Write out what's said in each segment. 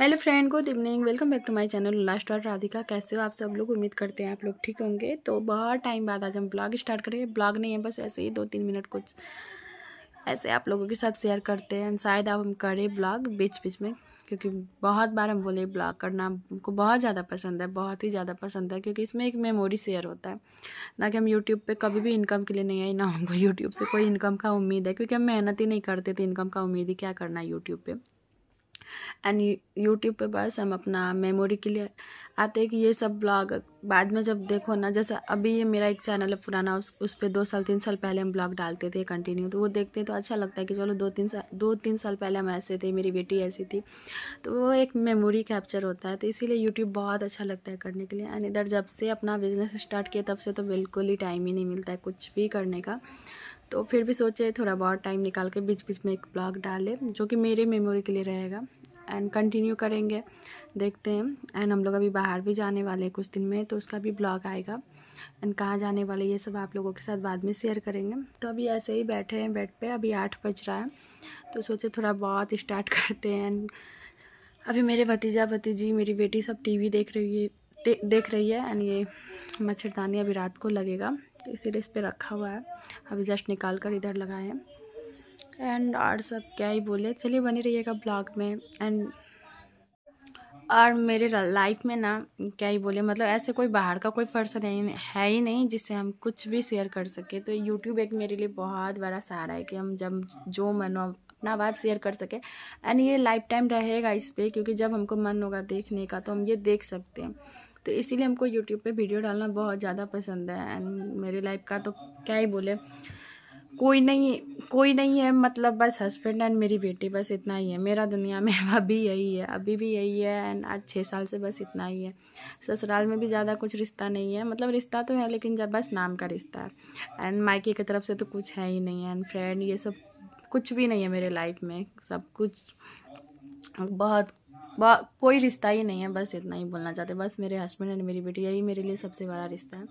hello friend good evening welcome back to my channel last और राधिका कैसे हो आप सब लोग उम्मीद करते हैं आप लोग ठीक होंगे तो बहुत टाइम बाद आज हम ब्लॉग स्टार्ट करेंगे ब्लॉग नहीं है बस ऐसे ही दो तीन मिनट कुछ ऐसे आप लोगों के साथ शेयर करते हैं शायद आप हम करें ब्लॉग बीच बीच में क्योंकि बहुत बार हम बोले ब्लॉग करना हमको बहुत ज़्यादा पसंद है बहुत ही ज़्यादा पसंद है क्योंकि इसमें एक मेमोरी शेयर होता है ना कि हम यूट्यूब पे कभी भी इनकम के लिए नहीं आए ना हमको यूट्यूब से कोई इनकम का उम्मीद है क्योंकि हम मेहनत ही नहीं करते थे इनकम का उम्मीद ही क्या करना है यूट्यूब पर एंड यूट्यूब पे बस हम अपना मेमोरी के लिए आते हैं कि ये सब ब्लॉग बाद में जब देखो ना जैसे अभी ये मेरा एक चैनल है पुराना उस उस पर दो साल तीन साल पहले हम ब्लॉग डालते थे कंटिन्यू तो वो देखते तो अच्छा लगता है कि चलो दो तीन साल दो तीन साल पहले हम ऐसे थे मेरी बेटी ऐसी थी तो वो एक मेमोरी कैप्चर होता है तो इसीलिए यूट्यूब बहुत अच्छा लगता है करने के लिए एंड इधर जब से अपना बिजनेस स्टार्ट किया तब से तो बिल्कुल ही टाइम ही नहीं मिलता है कुछ भी करने का तो फिर भी सोचे थोड़ा बहुत टाइम निकाल के बीच बीच में एक ब्लॉग डाले जो कि मेरे मेमोरी के लिए रहेगा एंड कंटिन्यू करेंगे देखते हैं एंड हम लोग अभी बाहर भी जाने वाले हैं कुछ दिन में तो उसका भी ब्लॉग आएगा एंड कहाँ जाने वाले ये सब आप लोगों के साथ बाद में शेयर करेंगे तो अभी ऐसे ही बैठे हैं बेड पे अभी आठ बज रहा है तो सोचे थोड़ा बहुत स्टार्ट करते हैं एंड अभी मेरे भतीजा भतीजी मेरी बेटी सब टी वी देख रही है देख रही है एंड ये मच्छरदानी अभी रात को लगेगा तो इसीलिए इस पर रखा हुआ है अभी जस्ट निकाल कर इधर लगाए हैं एंड और सब क्या ही बोले चलिए बने रहिएगा ब्लॉग में एंड और मेरे लाइफ में ना क्या ही बोले मतलब ऐसे कोई बाहर का कोई पर्सन है, है ही नहीं जिससे हम कुछ भी शेयर कर सके तो यूट्यूब एक मेरे लिए बहुत बड़ा सहारा है कि हम जब जो मन हो अपना बात शेयर कर सके एंड ये लाइफ टाइम रहेगा इस पर क्योंकि जब हमको मन होगा देखने का तो हम ये देख सकते हैं तो इसीलिए हमको यूट्यूब पर वीडियो डालना बहुत ज़्यादा पसंद है एंड मेरी लाइफ का तो क्या ही बोले कोई नहीं कोई नहीं है मतलब बस हस्बैंड एंड मेरी बेटी बस इतना ही है मेरा दुनिया में अभी यही है अभी भी यही है एंड आज छः साल से बस इतना ही है ससुराल में भी ज़्यादा कुछ रिश्ता नहीं है मतलब रिश्ता तो है लेकिन जब बस नाम का रिश्ता है एंड माइके की तरफ से तो कुछ है ही नहीं है एंड फ्रेंड ये सब कुछ भी नहीं है मेरे लाइफ में सब कुछ बहुत कोई रिश्ता ही नहीं है बस इतना ही बोलना चाहते बस मेरे हस्बैंड एंड मेरी बेटी यही मेरे लिए सबसे बड़ा रिश्ता है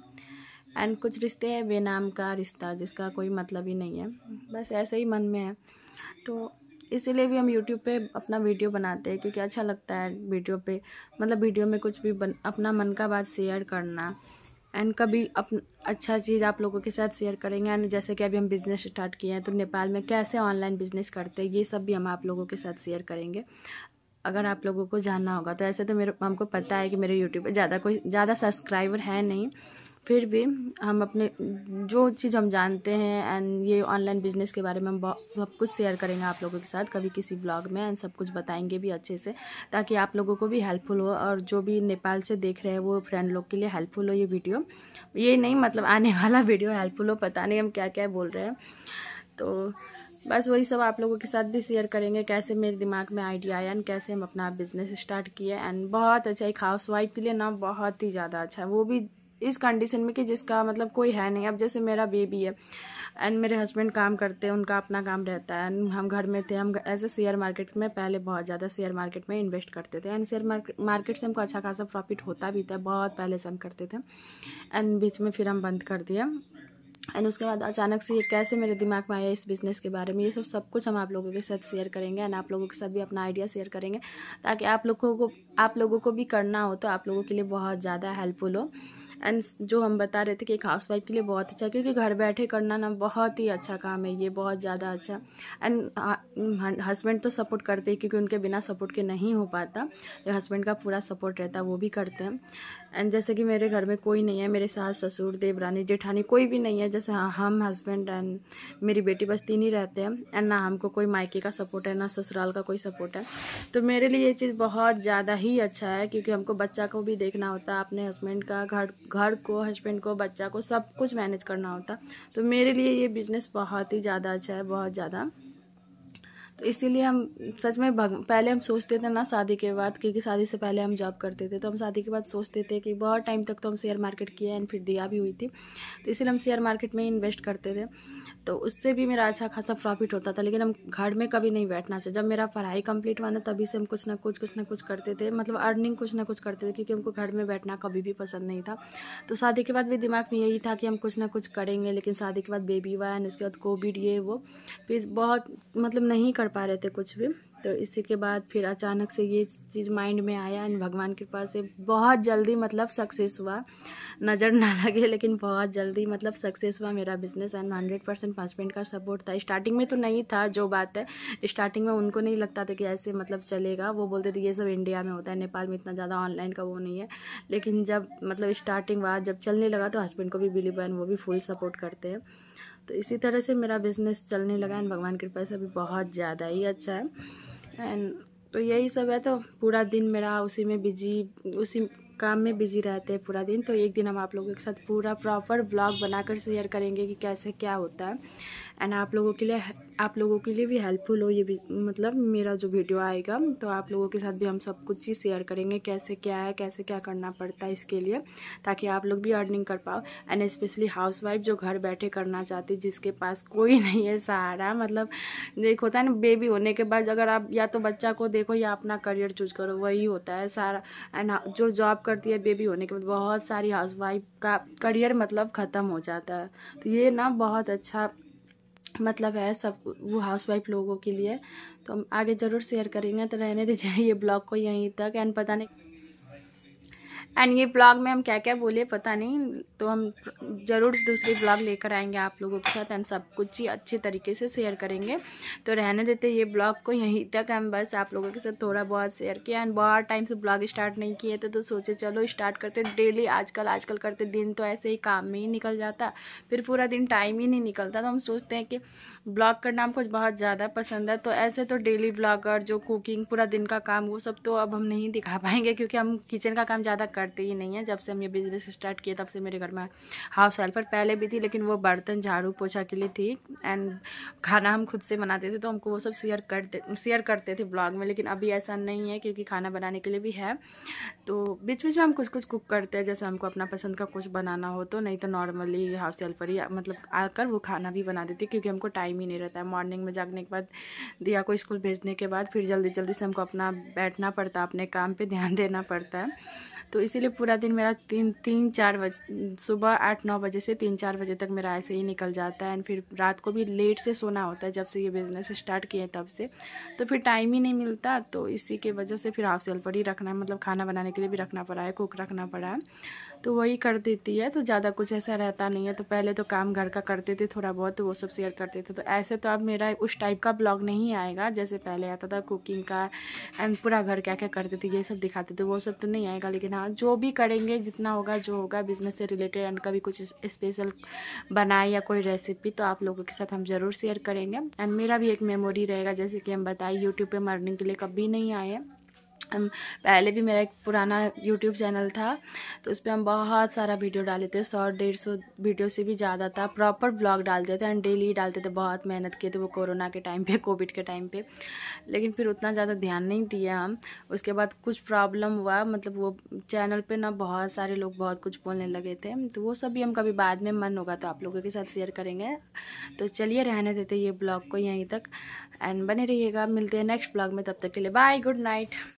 एंड कुछ रिश्ते हैं बेनाम का रिश्ता जिसका कोई मतलब ही नहीं है बस ऐसे ही मन में है तो इसीलिए भी हम यूट्यूब पे अपना वीडियो बनाते हैं क्योंकि अच्छा लगता है वीडियो पे मतलब वीडियो में कुछ भी बन अपना मन का बात शेयर करना एंड कभी अप अच्छा चीज़ आप लोगों के साथ शेयर करेंगे एंड जैसे कि अभी हम बिज़नेस स्टार्ट किए हैं तो नेपाल में कैसे ऑनलाइन बिज़नेस करते हैं ये सब भी हम आप लोगों के साथ शेयर करेंगे अगर आप लोगों को जानना होगा तो ऐसे तो मेरे हमको पता है कि मेरे यूट्यूब पर ज़्यादा कोई ज़्यादा सब्सक्राइबर है नहीं फिर भी हम अपने जो चीज़ हम जानते हैं एंड ये ऑनलाइन बिजनेस के बारे में हम सब कुछ शेयर करेंगे आप लोगों के साथ कभी किसी ब्लॉग में एंड सब कुछ बताएंगे भी अच्छे से ताकि आप लोगों को भी हेल्पफुल हो और जो भी नेपाल से देख रहे हैं वो फ्रेंड लोग के लिए हेल्पफुल हो ये वीडियो ये नहीं मतलब आने वाला वीडियो हेल्पफुल हो पता नहीं हम क्या क्या बोल रहे हैं तो बस वही सब आप लोगों के साथ भी शेयर करेंगे कैसे मेरे दिमाग में आइडिया आया एंड कैसे हम अपना बिजनेस स्टार्ट किए एंड बहुत अच्छा एक हाउस वाइफ के लिए ना बहुत ही ज़्यादा अच्छा है वो भी इस कंडीशन में कि जिसका मतलब कोई है नहीं अब जैसे मेरा बेबी है एंड मेरे हस्बैंड काम करते हैं उनका अपना काम रहता है एंड हम घर में थे हम एज ए शेयर मार्केट में पहले बहुत ज़्यादा शेयर मार्केट में इन्वेस्ट करते थे एंड शेयर मार्केट से हमको अच्छा खासा प्रॉफिट होता भी था बहुत पहले से हम करते थे एंड बीच में फिर हम बंद कर दिए एंड उसके बाद अचानक से ये कैसे मेरे दिमाग में आया इस बिज़नेस के बारे में ये सब सब कुछ हम आप लोगों के साथ शेयर करेंगे एंड आप लोगों के साथ भी अपना आइडिया शेयर करेंगे ताकि आप लोगों को आप लोगों को भी करना हो तो आप लोगों के लिए बहुत ज़्यादा हेल्पफुल हो एंड जो हम बता रहे थे कि एक हाउस वाइफ के लिए बहुत अच्छा क्योंकि घर बैठे करना ना बहुत ही अच्छा काम है ये बहुत ज़्यादा अच्छा एंड uh, हस्बैंड तो सपोर्ट करते हैं क्योंकि उनके बिना सपोर्ट के नहीं हो पाता हस्बैंड का पूरा सपोर्ट रहता है वो भी करते हैं एंड जैसे कि मेरे घर में कोई नहीं है मेरे सास ससुर देवरानी जेठानी कोई भी नहीं है जैसे हाँ, हम हस्बैंड एंड मेरी बेटी बस तीन ही रहते हैं एंड ना हमको कोई मायके का सपोर्ट है ना ससुराल का कोई सपोर्ट है तो मेरे लिए ये चीज़ बहुत ज़्यादा ही अच्छा है क्योंकि हमको बच्चा को भी देखना होता है अपने हस्बैंड का घर घर को हस्बैंड को बच्चा को सब कुछ मैनेज करना होता तो मेरे लिए ये बिज़नेस बहुत ही ज़्यादा अच्छा है बहुत ज़्यादा तो इसीलिए हम सच में भग पहले हम सोचते थे ना शादी के बाद क्योंकि शादी से पहले हम जॉब करते थे तो हम शादी के बाद सोचते थे कि बहुत टाइम तक तो हम शेयर मार्केट किया एंड फिर दिया भी हुई थी तो इसीलिए हम शेयर मार्केट में इन्वेस्ट करते थे तो उससे भी मेरा अच्छा खासा प्रॉफिट होता था लेकिन हम घर में कभी नहीं बैठना चाहिए जब मेरा पढ़ाई कंप्लीट हुआ ना तभी से हम कुछ ना कुछ कुछ ना कुछ करते थे मतलब अर्निंग कुछ ना कुछ करते थे क्योंकि हमको घर में बैठना कभी भी पसंद नहीं था तो शादी के बाद भी दिमाग में यही था कि हम कुछ ना कुछ करेंगे लेकिन शादी के बाद बेबी हुआ एंड उसके बाद कोविड ये वो फिर बहुत मतलब नहीं कर पा रहे थे कुछ भी तो इसी के बाद फिर अचानक से ये चीज़ माइंड में आया एंड भगवान कृपा से बहुत जल्दी मतलब सक्सेस हुआ नज़र ना लगे लेकिन बहुत जल्दी मतलब सक्सेस हुआ मेरा business and hundred percent husband का सपोर्ट था स्टार्टिंग में तो नहीं था जो बात है स्टार्टिंग में उनको नहीं लगता था कि ऐसे मतलब चलेगा वो बोलते थे ये सब इंडिया में होता है नेपाल में इतना ज़्यादा ऑनलाइन का वो नहीं है लेकिन जब मतलब स्टार्टिंग बाद जब चलने लगा तो हस्बैंड को भी बिलीव एंड वो भी फुल सपोर्ट करते हैं तो इसी तरह से मेरा बिज़नेस चलने लगा एंड भगवान कृपा से अभी बहुत ज़्यादा ही अच्छा है एंड तो यही सब है तो पूरा दिन मेरा उसी में बिजी उसी काम में बिजी रहते हैं पूरा दिन तो एक दिन हम आप लोगों के साथ पूरा प्रॉपर ब्लॉग बनाकर शेयर करेंगे कि कैसे क्या होता है एंड आप लोगों के लिए आप लोगों के लिए भी हेल्पफुल हो ये भी मतलब मेरा जो वीडियो आएगा तो आप लोगों के साथ भी हम सब कुछ ही शेयर करेंगे कैसे क्या है कैसे क्या करना पड़ता है इसके लिए ताकि आप लोग भी अर्निंग कर पाओ एंड स्पेशली हाउस वाइफ जो घर बैठे करना चाहती जिसके पास कोई नहीं है सहारा मतलब एक होता है ना बेबी होने के बाद अगर आप या तो बच्चा को देखो या अपना करियर चूज करो वही होता है सारा एंड हाँ, जो जॉब करती है बेबी होने के बाद बहुत सारी हाउस वाइफ का करियर मतलब ख़त्म हो जाता है तो ये ना बहुत अच्छा मतलब है सब वो हाउसवाइफ लोगों के लिए तो हम आगे ज़रूर शेयर करेंगे तो रहने दीजिए ये ब्लॉग को यहीं तक एंड पता नहीं एंड ये ब्लॉग में हम क्या क्या बोले पता नहीं तो हम ज़रूर दूसरे ब्लॉग लेकर आएंगे आप लोगों के साथ एंड सब कुछ ही अच्छे तरीके से शेयर करेंगे तो रहने देते ये ब्लॉग को यहीं तक हम बस आप लोगों के साथ थोड़ा बहुत शेयर किया एंड बहुत टाइम से ब्लॉग स्टार्ट नहीं किए थे तो सोचे चलो स्टार्ट करते डेली आजकल आजकल करते दिन तो ऐसे ही काम में ही निकल जाता फिर पूरा दिन टाइम ही नहीं निकलता तो हम सोचते हैं कि ब्लॉग करना हमको बहुत ज़्यादा पसंद है तो ऐसे तो डेली ब्लॉगर जो कुकिंग पूरा दिन का काम वो सब तो अब हम नहीं दिखा पाएंगे क्योंकि हम किचन का काम ज़्यादा कर करते ही नहीं है जब से हम ये बिज़नेस स्टार्ट किया तब से मेरे घर में हाउस हेल्पर पहले भी थी लेकिन वो बर्तन झाड़ू पोछा के लिए थी एंड खाना हम खुद से बनाते थे तो हमको वो सब शेयर करते शेयर करते थे ब्लॉग में लेकिन अभी ऐसा नहीं है क्योंकि खाना बनाने के लिए भी है तो बीच बीच में हम कुछ कुछ कुक करते हैं जैसे हमको अपना पसंद का कुछ बनाना हो तो नहीं तो नॉर्मली हाउस हेल्पर ही मतलब आकर वो खाना भी बना देती क्योंकि हमको टाइम ही नहीं रहता है मॉर्निंग में जागने के बाद दिया को स्कूल भेजने के बाद फिर जल्दी जल्दी से हमको अपना बैठना पड़ता है अपने काम पे ध्यान देना पड़ता है तो इसीलिए पूरा दिन मेरा तीन तीन चार बजे सुबह आठ नौ बजे से तीन चार बजे तक मेरा ऐसे ही निकल जाता है एंड फिर रात को भी लेट से सोना होता है जब से ये बिज़नेस स्टार्ट किए तब से तो फिर टाइम ही नहीं मिलता तो इसी के वजह से फिर हाउस पर ही रखना है मतलब खाना बनाने के लिए भी रखना पड़ा है कुक रखना पड़ा है तो वही कर देती है तो ज़्यादा कुछ ऐसा रहता नहीं है तो पहले तो काम घर का करते थे थोड़ा बहुत तो वो सब शेयर करते थे तो ऐसे तो अब मेरा उस टाइप का ब्लॉग नहीं आएगा जैसे पहले आता था कुकिंग का एंड पूरा घर क्या क्या करते थे ये सब दिखाते थे वो सब तो नहीं आएगा लेकिन करना जो भी करेंगे जितना होगा जो होगा बिज़नेस से रिलेटेड एंड कभी कुछ स्पेशल बनाए या कोई रेसिपी तो आप लोगों के साथ हम ज़रूर शेयर करेंगे एंड मेरा भी एक मेमोरी रहेगा जैसे कि हम बताए यूट्यूब पर मरने के लिए कभी नहीं आए हम पहले भी मेरा एक पुराना यूट्यूब चैनल था तो उस पर हम बहुत सारा वीडियो डाले थे सौ डेढ़ सौ वीडियो से भी ज़्यादा था प्रॉपर ब्लॉग डालते थे एंड डेली डालते थे बहुत मेहनत किए थे वो कोरोना के टाइम पे कोविड के टाइम पे लेकिन फिर उतना ज़्यादा ध्यान नहीं दिए हम उसके बाद कुछ प्रॉब्लम हुआ मतलब वो चैनल पर ना बहुत सारे लोग बहुत कुछ बोलने लगे थे तो वो सब भी हम कभी बाद में मन होगा तो आप लोगों के साथ शेयर करेंगे तो चलिए रहने देते ये ब्लॉग को यहीं तक एंड बने रहिएगा मिलते हैं नेक्स्ट ब्लॉग में तब तक के लिए बाय गुड नाइट